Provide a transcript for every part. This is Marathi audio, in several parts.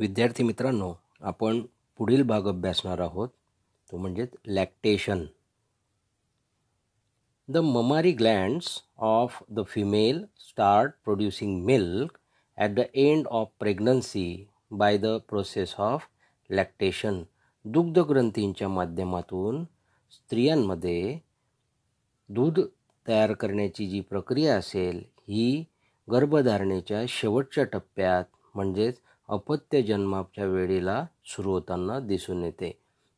विद्यार्थी मित्रांनो आपण पुढील भाग अभ्यासणार आहोत तो म्हणजे lactation the mammary glands of the female start producing milk at the end of pregnancy by the process of lactation दुग्धग्रंथींच्या माध्यमातून स्त्रियांमध्ये दूध तयार करण्याची जी प्रक्रिया असेल ही गर्भधारणेच्या शेवटच्या टप्प्यात म्हणजेच अपत्य जन्माच्या वेळेला सुरू होताना दिसून येते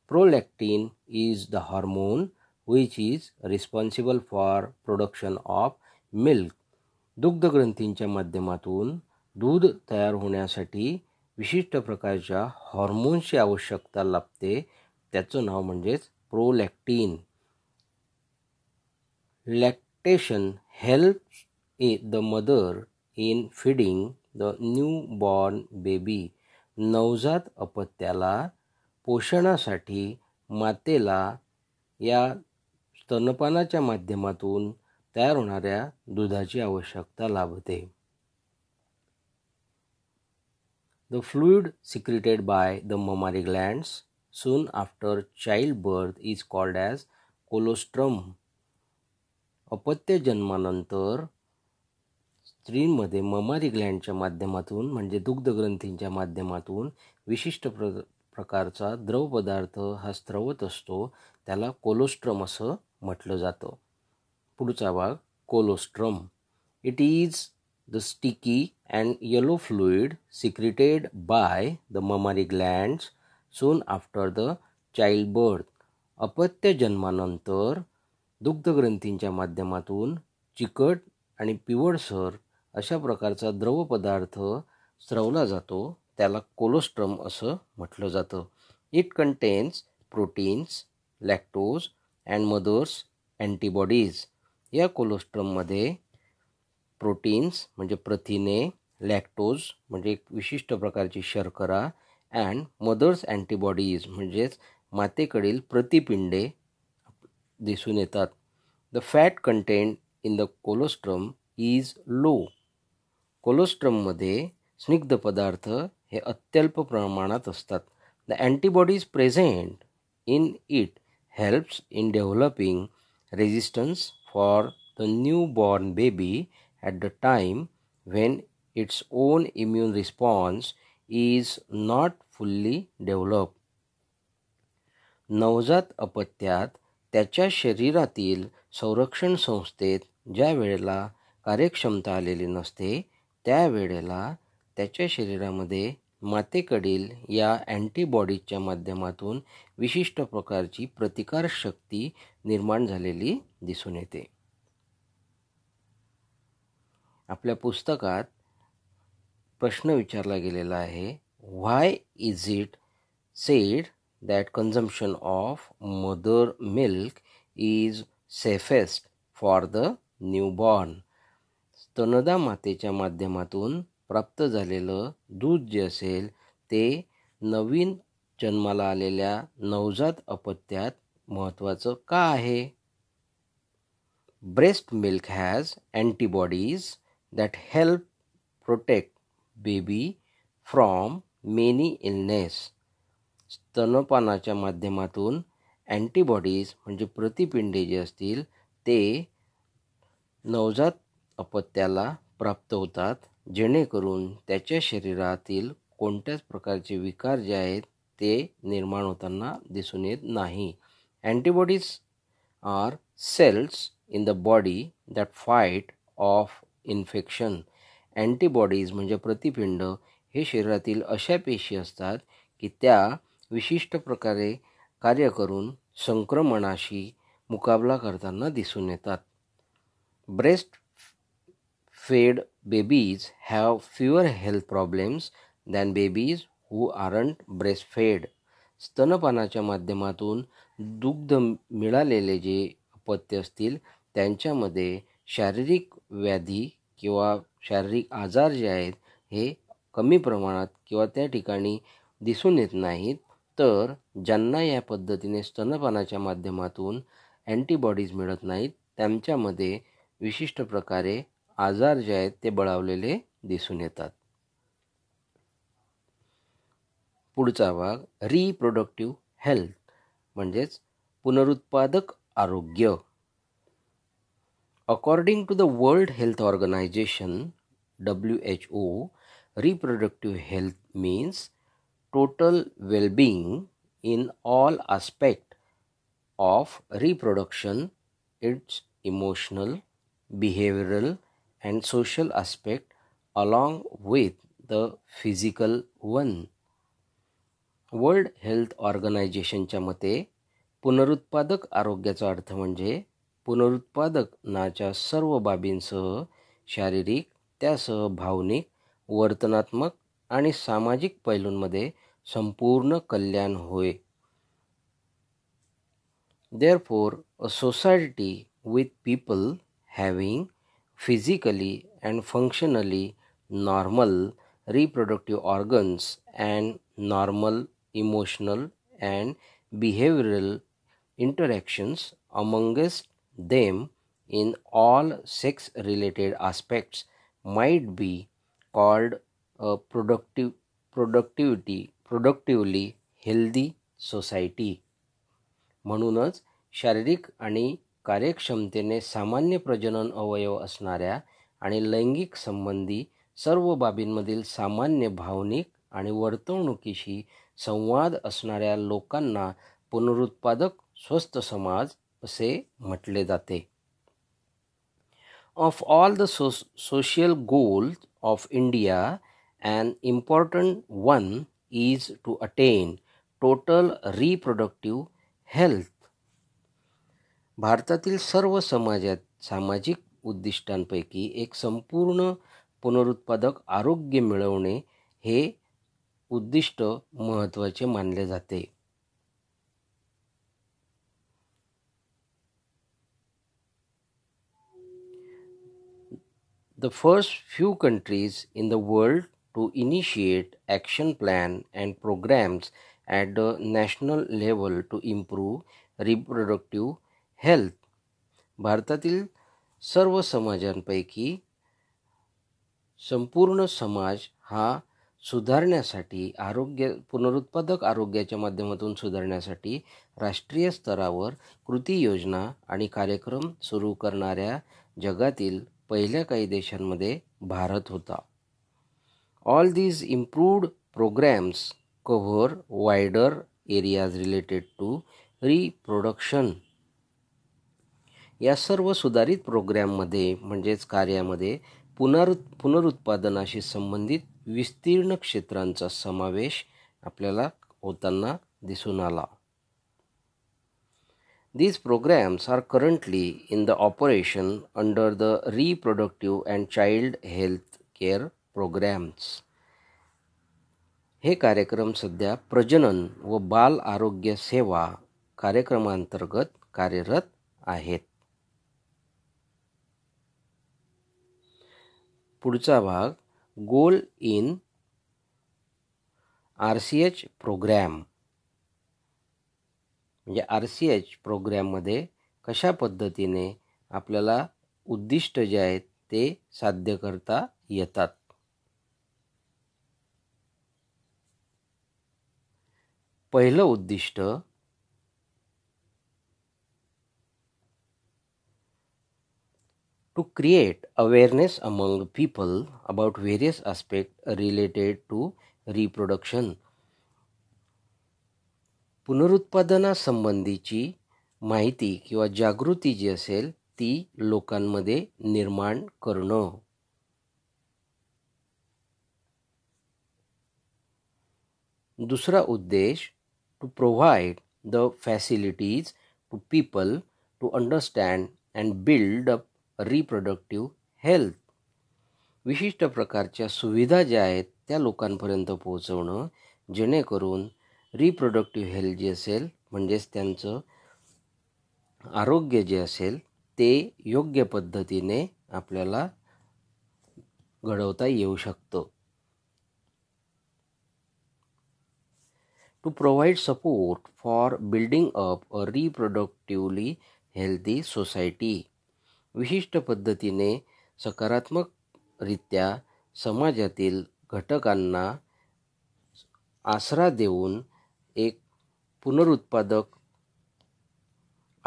prolactin is the hormone which is responsible for production of milk दुग्धग्रंथींच्या माध्यमातून दूध तयार होण्यासाठी विशिष्ट प्रकारच्या हॉर्मोन्सची आवश्यकता लाभते त्याचं नाव म्हणजेच prolactin lactation help a the mother in feeding the newborn baby नवजात अपत्याला पोषणासाठी मातेला या स्तनपानाच्या माध्यमातून तयार होणाऱ्या दुधाची आवश्यकता लाभते the fluid secreted by the mammary glands soon after child birth is called as colostrum अपत्य जन्मानंतर स्त्रीमध्ये ममारी ग्लँडच्या माध्यमातून म्हणजे दुग्धग्रंथींच्या माध्यमातून विशिष्ट प्र प्रकारचा द्रव पदार्थ हा स्त्रवत असतो त्याला कोलोस्ट्रम असं म्हटलं जातं पुढचा भाग colostrum it is the sticky and yellow fluid secreted by the mammary glands soon after the child birth अपत्य जन्मानंतर दुग्धग्रंथींच्या माध्यमातून चिकट आणि पिवळसर अशा प्रकारचा द्रव पदार्थ स्रवला जातो त्याला कोलोस्ट्रम असं म्हटलं जातं it contains proteins lactose and mothers antibodies या कोलोस्ट्रममध्ये प्रोटीन्स म्हणजे प्रथिने लॅक्टोज म्हणजे एक विशिष्ट प्रकारची शर्करा अँड मदर्स अँटीबॉडीज म्हणजेच मातेकडील प्रतिपिंडे दिसून येतात the fat content in the colostrum is low कोलोस्ट्रममध्ये स्निग्ध पदार्थ हे अत्यल्प प्रमाणात असतात the antibodies present in it helps in developing resistance for the newborn baby at the time when its own immune response is not fully develop नवजात अपत्यात त्याच्या शरीरातील संरक्षण संस्थेत ज्या वेळेला कार्यक्षमता आलेली नसते त्यावेळेला त्याच्या शरीरामध्ये मातेकडील या अँटीबॉडीजच्या माध्यमातून विशिष्ट प्रकारची प्रतिकारशक्ती निर्माण झालेली दिसून येते आपल्या पुस्तकात प्रश्न विचारला गेलेला आहे why is it said that consumption of mother milk is safest for the newborn स्तनदा मातेच्या माध्यमातून प्राप्त झालेलं दूध जे असेल ते नवीन जन्माला आलेल्या नवजात अपत्यात महत्त्वाचं का आहे breast milk has antibodies that help protect baby from many illness स्तनपानाच्या माध्यमातून अँटीबॉडीज म्हणजे प्रतिपिंडे जे असतील ते नवजात अपत्याला प्राप्त होतात जेणेकरून त्याच्या शरीरातील कोणत्याच प्रकारचे विकार जे आहेत ते निर्माण होताना दिसून येत नाही antibodies are cells in the body that fight off infection antibodies म्हणजे प्रतिपिंड हे शरीरातील अशा पेशी असतात की त्या विशिष्ट प्रकारे कार्य करून संक्रमणाशी मुकाबला करताना दिसून येतात breast fed babies have fewer health problems than babies who aren't breastfed. स्तनपानाच्या माध्यमातून दुग्ध मिळालेले जे अपत्य असतील त्यांच्यामध्ये शारीरिक व्याधी किंवा शारीरिक आजार जे आहेत हे कमी प्रमाणात किंवा त्या ठिकाणी दिसून येत नाहीत तर ज्यांना या पद्धतीने स्तनपानाच्या माध्यमातून अँटीबॉडीज मिळत नाहीत त्यांच्यामध्ये विशिष्ट प्रकारे आजार जे आहेत ते बळावलेले दिसून येतात पुढचा भाग रिप्रोडक्टिव्ह हेल्थ म्हणजेच पुनरुत्पादक आरोग्य according to the World Health Organization W H O reproductive health means total wellbeing in all aspect of reproduction its emotional behavioural and social aspect along with the physical one World Health ऑर्गनायझेशनच्या मते पुनरुत्पादक आरोग्याचा अर्थ म्हणजे पुनरुत्पादक नाच्या सर्व बाबींसह शारीरिक त्यासह भावनिक वर्तनात्मक आणि सामाजिक पैलूंमध्ये संपूर्ण कल्याण होय therefore a society with people having physically and functionally normal reproductive organs and normal emotional and behavioral interactions amongst them in all sex related aspects might be called a uh, productive productivity productively healthy society. म्हणूनच शारीरिक आणि कार्यक्षमतेने सामान्य प्रजनन अवयव असणाऱ्या आणि लैंगिक संबंधी सर्व बाबींमधील सामान्य भावनिक आणि वर्तवणुकीशी संवाद असणाऱ्या लोकांना पुनरुत्पादक स्वस्थ समाज असे म्हटले जाते of all the so social goals of India and important one is to attain total reproductive health भारतातील सर्व समाजात सामाजिक उद्दिष्टांपैकी एक संपूर्ण पुनरुत्पादक आरोग्य मिळवणे हे उद्दिष्ट महत्त्वाचे मानले जाते the first few countries in the world to initiate action plan and programmes at the national level to improve reproductive health भारतातील सर्व समाजांपैकी संपूर्ण समाज हा सुधारण्यासाठी आरोग्य पुनरुत्पादक आरोग्याच्या माध्यमातून सुधारण्यासाठी राष्ट्रीय स्तरावर कृती योजना आणि कार्यक्रम सुरू करणाऱ्या जगातील पहिल्या काही देशांमध्ये भारत होता all these improved programmes cover wider areas related to reproduction या सर्व सुधारित प्रोग्रॅममध्ये म्हणजेच कार्यामध्ये पुनर पुनरुत्पादनाशी संबंधित विस्तीर्ण क्षेत्रांचा समावेश आपल्याला होताना दिसून आला these programmes are currently in the operation under the reproductive and child health care programmes हे कार्यक्रम सध्या प्रजनन व बाल आरोग्य सेवा कार्यक्रमांतर्गत कार्यरत आहेत पुढचा भाग goal in R C H programme म्हणजे आर सी एच प्रोग्रॅममध्ये कशा पद्धतीने आपल्याला उद्दिष्ट जे आहेत ते साध्य करता येतात पहिलं उद्दिष्ट to create awareness among people about various aspects related to reproduction. पुनरुत्पादनासंबंधीची माहिती किंवा जागृती जी असेल ती लोकांमध्ये निर्माण करणं दुसरा उद्देश to provide the facilities to people to understand and build up reproductive health विशिष्ट प्रकारच्या सुविधा ज्या आहेत त्या लोकांपर्यंत पोहोचवणं जेणेकरून रिप्रोडक्टिव्ह हेल्थ जी असेल म्हणजेच त्यांचं आरोग्य जे असेल ते योग्य पद्धतीने आपल्याला घडवता येऊ शकतं to provide support for building up a reproductively healthy society विशिष्ट पद्धतीने सकारात्मकरित्या समाजातील घटकांना आसरा देऊन एक पुनरुत्पादक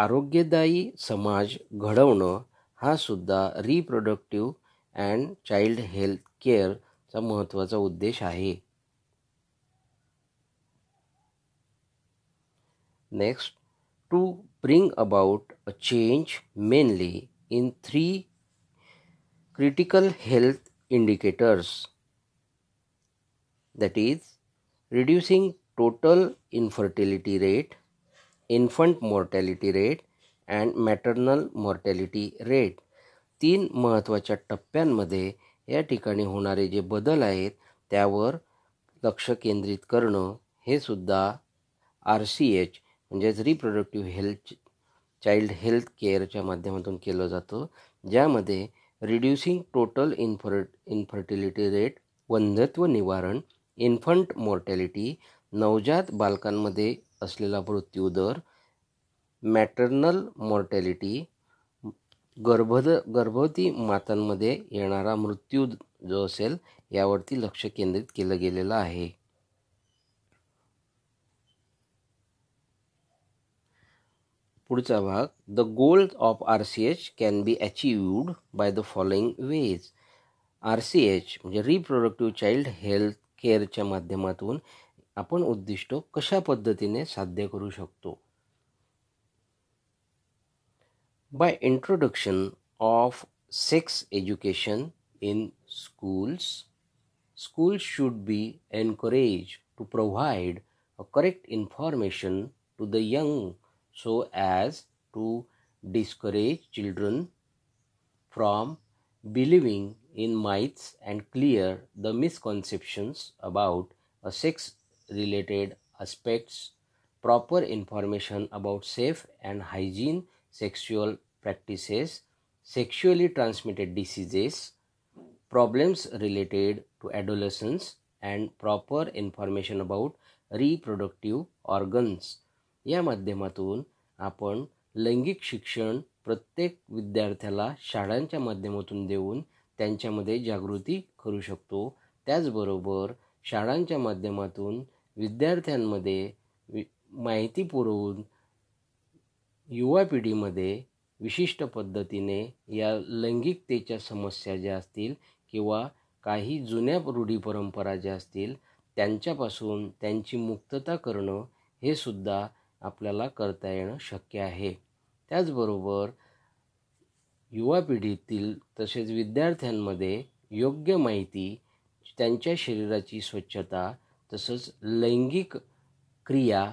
आरोग्यदायी समाज घडवणं हा सुद्धा रिप्रोडक्टिव्ह अँड चाइल्ड हेल्थ केअरचा महत्त्वाचा उद्देश आहे next to bring about a change mainly in three critical health indicators that is, reducing total infertility rate, infant mortality rate, and maternal mortality rate तीन महत्त्वाच्या टप्प्यांमध्ये या ठिकाणी होणारे जे बदल आहेत त्यावर लक्ष केंद्रित करणं हे सुद्धा आर सी एच म्हणजेच रिप्रोडक्टिव्ह हेल्थ चाइल्ड हेल्थ केअरच्या माध्यमातून केलं जातं ज्यामध्ये reducing total infer infertility rate वंधत्व निवारण इन्फंट मॉर्टॅलिटी नवजात बालकांमध्ये असलेला दर मॅटर्नल मॉर्टॅलिटी गर्भद गर्भवती मातांमध्ये येणारा मृत्यू जो असेल यावरती लक्ष केंद्रित केलं गेलेलं आहे पुढचा भाग the goal of R C H can be achieved by the following ways R C H म्हणजे रिप्रोडक्टिव चाइल्ड हेल्थ केअरच्या माध्यमातून आपण उद्दिष्ट कशा पद्धतीने साध्य करू शकतो by introduction of sex education in schools schools should be encourage to provide a correct information to the young so as to discourage children from believing in myths and clear the misconceptions about a sex related aspects proper information about safe and hygiene sexual practices sexually transmitted diseases problems related to adolescence and proper information about reproductive organs या माध्यमातून आपण लैंगिक शिक्षण प्रत्येक विद्यार्थ्याला शाळांच्या माध्यमातून देऊन त्यांच्यामध्ये जागृती करू शकतो त्याचबरोबर शाळांच्या माध्यमातून विद्यार्थ्यांमध्ये वि माहिती पुरवून युवा पिढीमध्ये विशिष्ट पद्धतीने या लैंगिकतेच्या समस्या ज्या असतील किंवा काही जुन्या रूढी परंपरा ज्या असतील त्यांच्यापासून त्यांची मुक्तता करणं हे सुद्धा आपल्याला करता येणं शक्य आहे त्याचबरोबर युवा पिढीतील तसेच विद्यार्थ्यांमध्ये योग्य माहिती त्यांच्या शरीराची स्वच्छता तसंच लैंगिक क्रिया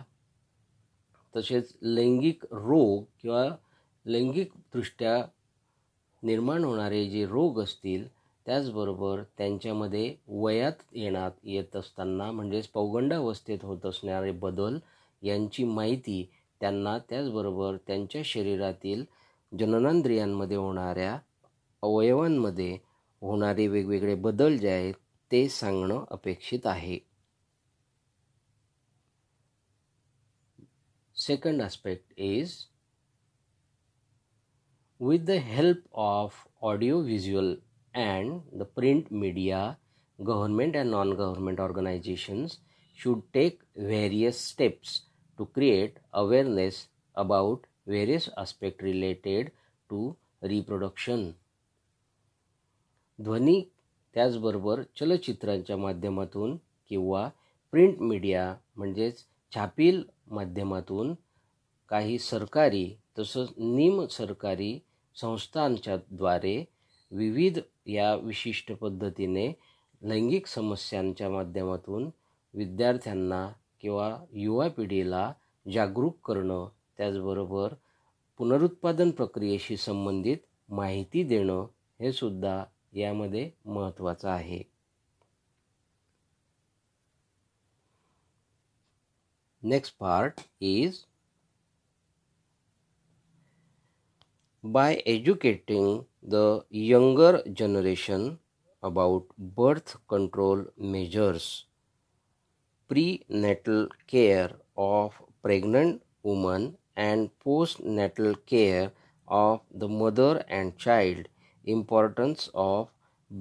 तसेच लैंगिक रोग किंवा लैंगिकदृष्ट्या निर्माण होणारे जे रोग असतील त्याचबरोबर त्यांच्यामध्ये वयात येणार येत असताना म्हणजेच पौगंडावस्थेत होत असणारे बदल यांची माहिती त्यांना त्याचबरोबर त्यांच्या शरीरातील जननांद्रियांमध्ये होणाऱ्या अवयवांमध्ये होणारे वेगवेगळे बदल जे आहेत ते सांगणं अपेक्षित आहे second aspect is with the help of audio visual and the print media government and non government organisations should take various steps to create awareness about various aspects related to reproduction. ध्वनी त्याचबरोबर चलचित्रांच्या माध्यमातून किंवा प्रिंट मीडिया म्हणजेच छापील माध्यमातून काही सरकारी तसंच निम सरकारी संस्थांच्याद्वारे विविध या विशिष्ट पद्धतीने लैंगिक समस्यांच्या माध्यमातून विद्यार्थ्यांना किंवा युवा पिढीला जागरूक करणं त्याचबरोबर पुनरुत्पादन प्रक्रियेशी संबंधित माहिती देणं हे सुद्धा यामध्ये महत्त्वाचं आहे next part is by educating the younger generation about birth control measures care of pregnant woman and post postnatal care of the mother and child importance of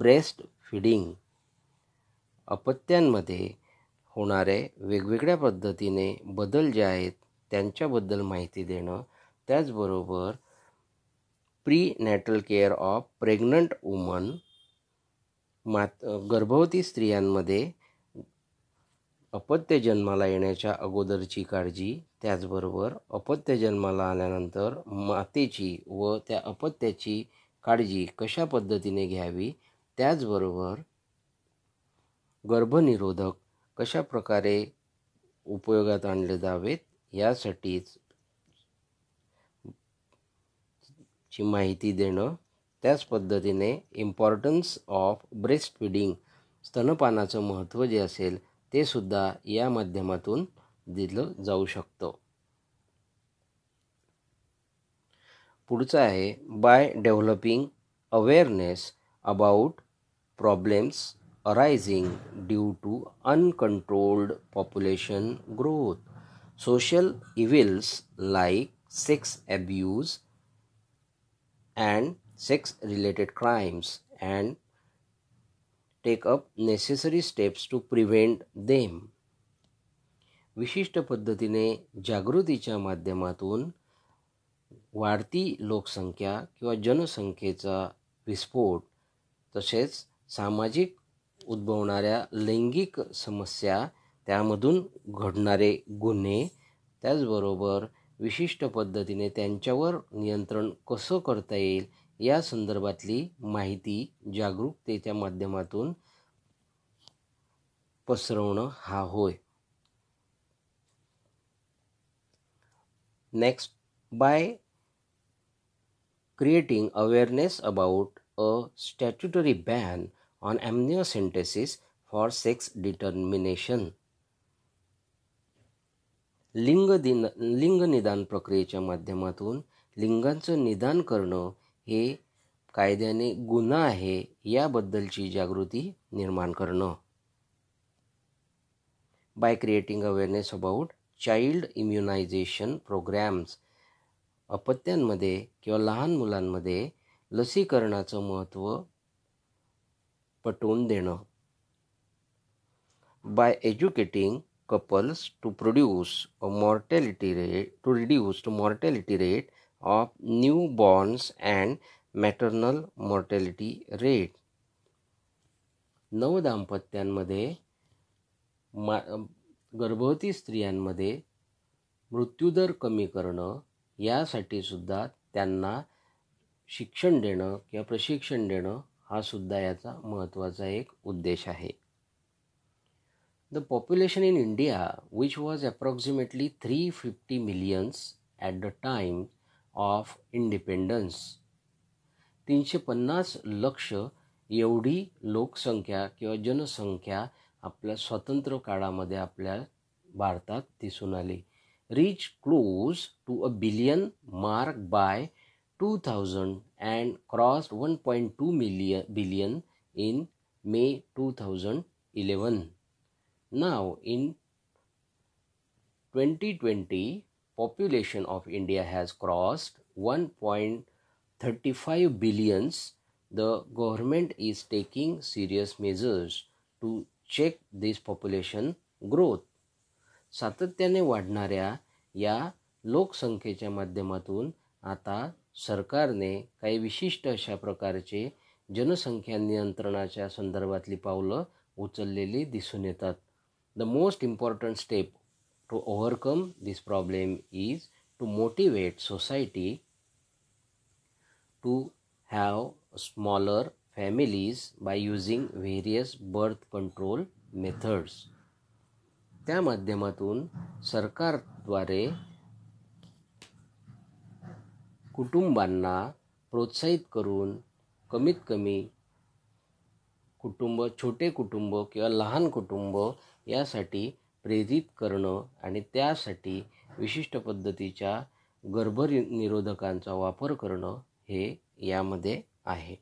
breast feeding अपत्यांमध्ये होणारे वेगवेगळ्या पद्धतीने बदल जे आहेत त्यांच्याबद्दल माहिती देणं त्याचबरोबर prenatal care of pregnant woman मात गर्भवती स्त्रियांमध्ये अपत्य जन्माला येण्याच्या अगोदरची काळजी त्याचबरोबर अपत्य जन्माला आल्यानंतर मातेची व त्या अपत्याची काळजी कशा पद्धतीने घ्यावी त्याचबरोबर गर्भनिरोधक कशा प्रकारे उपयोगात आणले जावेत यासाठीच ची माहिती देणं त्याच पद्धतीने इम्पॉर्टन्स ऑफ ब्रेस्ट फिडिंग स्तनपानाचं महत्त्व जे असेल ते सुद्धा या माध्यमातून दिलं जाऊ शकतं पुढचं आहे by developing awareness about problems arising due to uncontrolled population growth social evils like sex abuse and sex related crimes and take up necessary steps to prevent them विशिष्ट पद्धतीने जागृतीच्या माध्यमातून वाढती लोकसंख्या किंवा जनसंख्येचा विस्फोट तसेच सामाजिक उद्भवणाऱ्या लैंगिक समस्या त्यामधून घडणारे गुन्हे त्याचबरोबर विशिष्ट पद्धतीने त्यांच्यावर नियंत्रण कसं करता येईल या संदर्भातली माहिती जागरूकतेच्या माध्यमातून पसरवणं हा होय next by creating awareness about a statutory ban on amniocentesis for sex determination लिंग दिन लिंग निदान प्रक्रियेच्या माध्यमातून लिंगांचं निदान करणं हे कायद्याने गुन्हा आहे याबद्दलची जागृती निर्माण करणं by creating awareness about child immunisation programmes अपत्यांमध्ये किंवा लहान मुलांमध्ये लसीकरणाचं महत्त्व पटवून देणं by educating couples to produce a mortality rate to reduce to mortality rate new borns and maternal mortality rate नवदाम्पत्यांमध्ये मा गर्भवती स्त्रियांमध्ये मृत्यूदर कमी करणं यासाठी सुद्धा त्यांना शिक्षण देणं किंवा प्रशिक्षण देणं हा सुद्धा याचा महत्त्वाचा एक उद्देश आहे the population in India which was approximately three fifty millions at the time of independence तीनशे पन्नास लक्ष एवढी लोकसंख्या किंवा जनसंख्या आपल्या स्वतंत्र काळामध्ये आपल्या भारतात दिसून आली reach close to a billion mark by two thousand and cross one point two milli billion in May two thousand eleven now in twenty twenty has crossed one point thirty 1.35 billions the government is taking serious measures to check this population growth सातत्याने वाढणाऱ्या या लोकसंख्येच्या माध्यमातून आता सरकारने काही विशिष्ट अशा प्रकारचे जनसंख्या नियंत्रणाच्या संदर्भातली पावलं उचललेली दिसून येतात the most important step to overcome this problem is to motivate society to have smaller families by using various birth control methods त्या माध्यमातून सरकारद्वारे कुटुंबांना प्रोत्साहित करून कमीत कमी कुटुंब छोटे कुटुंब किंवा लहान कुटुंब यासाठी प्रेरित करणं आणि त्यासाठी विशिष्ट पद्धतीच्या गर्भनिरोधकांचा वापर करणं हे यामध्ये आहे